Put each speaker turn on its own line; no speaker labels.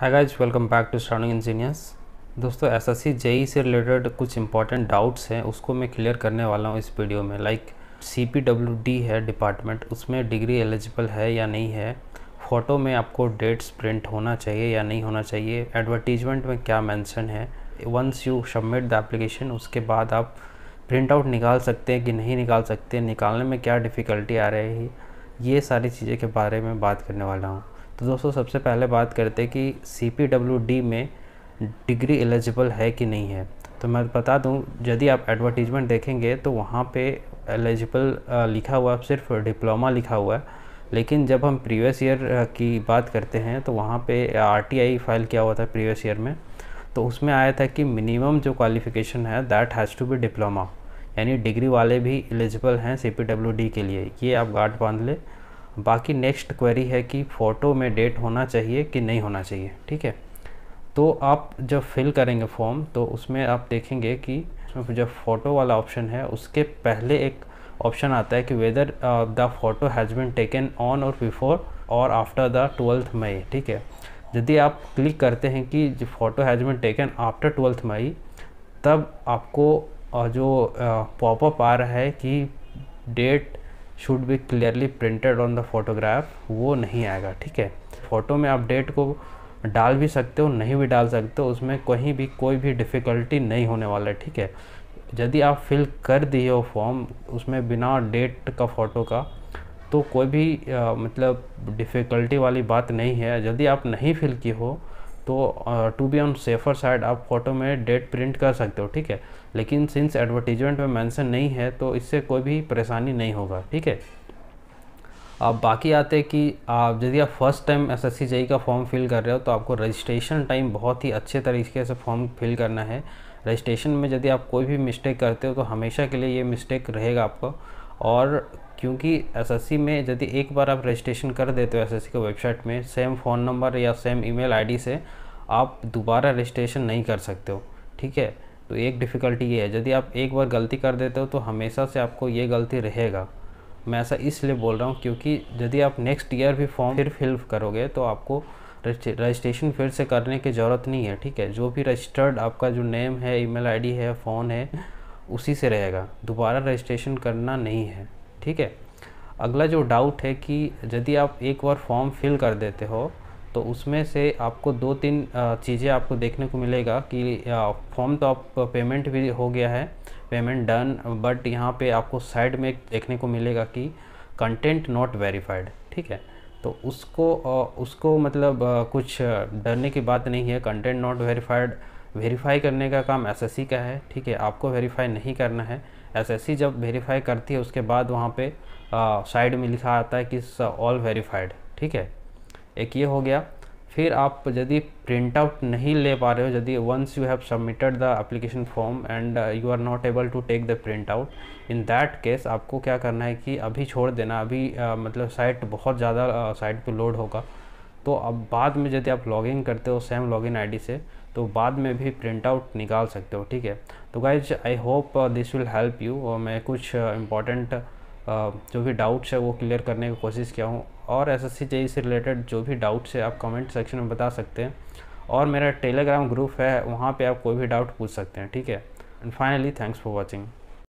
hi guys welcome back to starting engineers दोस्तों S S C J E से related कुछ important doubts हैं उसको मैं क्लियर करने वाला हूँ इस वीडियो में like C P W D है डिपार्टमेंट उसमें डिग्री एलिजिबल है या नहीं है फ़ोटो में आपको डेट्स प्रिंट होना चाहिए या नहीं होना चाहिए एडवर्टीजमेंट में क्या मैंसन है once you submit the application उसके बाद आप प्रिंट आउट निकाल सकते हैं कि नहीं निकाल सकते निकालने में क्या डिफ़िकल्टी आ रही है ये सारी चीज़ें के बारे में बात करने वाला हूँ तो दोस्तों सबसे पहले बात करते हैं कि सी पी डब्ल्यू डी में डिग्री एलिजिबल है कि नहीं है तो मैं बता दूं यदि आप एडवर्टीजमेंट देखेंगे तो वहाँ पे एलिजिबल लिखा हुआ सिर्फ डिप्लोमा लिखा हुआ है लेकिन जब हम प्रीवियस ईयर की बात करते हैं तो वहाँ पे आरटीआई फाइल किया हुआ था प्रीवियस ईयर में तो उसमें आया था कि मिनिमम जो क्वालिफिकेशन है that has to be diploma यानी डिग्री वाले भी एलिजिबल हैं सी के लिए ये आप गार्ड बांध लें बाकी नेक्स्ट क्वेरी है कि फ़ोटो में डेट होना चाहिए कि नहीं होना चाहिए ठीक है तो आप जब फिल करेंगे फॉर्म तो उसमें आप देखेंगे कि जब फ़ोटो वाला ऑप्शन है उसके पहले एक ऑप्शन आता है कि whether the photo has been taken on or before or after the twelfth May ठीक है यदि आप क्लिक करते हैं कि photo has been taken after twelfth May तब आपको uh, जो पॉपअप uh, आ रहा है कि date should be clearly printed on the photograph वो नहीं आएगा ठीक है फ़ोटो में आप डेट को डाल भी सकते हो नहीं भी डाल सकते हो उसमें कहीं भी कोई भी डिफ़िकल्टी नहीं होने वाला है ठीक है यदि आप फिल कर दिए हो फॉर्म उसमें बिना डेट का फ़ोटो का तो कोई भी आ, मतलब डिफ़िकल्टी वाली बात नहीं है यदि आप नहीं फिल किए हो तो to be on safer side आप फोटो में डेट प्रिंट कर सकते हो ठीक है लेकिन सिंस एडवर्टीजमेंट में मेंशन नहीं है तो इससे कोई भी परेशानी नहीं होगा ठीक है अब बाकी आते हैं कि आप यदि आप first time S S C का फॉर्म फिल कर रहे हो तो आपको रजिस्ट्रेशन टाइम बहुत ही अच्छे तरीके से फॉर्म फिल करना है रजिस्ट्रेशन में यदि आप कोई भी मिस्टेक करते हो तो हमेशा के लिए ये मिस्टेक रहेगा आपको और क्योंकि एसएससी में यदि एक बार आप रजिस्ट्रेशन कर देते हो एसएससी की वेबसाइट में सेम फ़ोन नंबर या सेम ईमेल आईडी से आप दोबारा रजिस्ट्रेशन नहीं कर सकते हो ठीक है तो एक डिफ़िकल्टी ये है यदि आप एक बार गलती कर देते हो तो हमेशा से आपको ये गलती रहेगा मैं ऐसा इसलिए बोल रहा हूँ क्योंकि यदि आप नेक्स्ट ईयर भी फॉर्म फिर फिल करोगे तो आपको रजिस्ट्रेशन फिर से करने की ज़रूरत नहीं है ठीक है जो भी रजिस्टर्ड आपका जो नेम है ईमेल आईडी है फ़ोन है उसी से रहेगा दोबारा रजिस्ट्रेशन करना नहीं है ठीक है अगला जो डाउट है कि यदि आप एक बार फॉर्म फिल कर देते हो तो उसमें से आपको दो तीन चीज़ें आपको देखने को मिलेगा कि फॉर्म तो आप पेमेंट भी हो गया है पेमेंट डन बट यहाँ पे आपको साइड में देखने को मिलेगा कि कंटेंट नॉट वेरीफाइड ठीक है तो उसको उसको मतलब कुछ डरने की बात नहीं है कंटेंट नॉट वेरीफाइड वेरीफाई करने का काम एसएससी का है ठीक है आपको वेरीफाई नहीं करना है एसएससी जब वेरीफाई करती है उसके बाद वहाँ पे साइड में लिखा आता है कि ऑल वेरीफाइड ठीक है एक ये हो गया फिर आप यदि प्रिंट आउट नहीं ले पा रहे हो यदि once you have submitted the application form and you are not able to take the print out in that case आपको क्या करना है कि अभी छोड़ देना अभी uh, मतलब साइट बहुत ज़्यादा साइट पे लोड होगा तो अब बाद में यदि आप लॉगिन करते हो सेम लॉगिन आईडी से तो बाद में भी प्रिंट आउट निकाल सकते हो ठीक है तो guys I hope this will help you और मैं कुछ इंपॉर्टेंट uh, uh, जो भी डाउट्स है वो क्लियर करने की कोशिश किया हूँ और एस एस सी से रिलेटेड जो भी डाउट्स है आप कमेंट सेक्शन में बता सकते हैं और मेरा टेलीग्राम ग्रुप है वहाँ पे आप कोई भी डाउट पूछ सकते हैं ठीक है and finally thanks for watching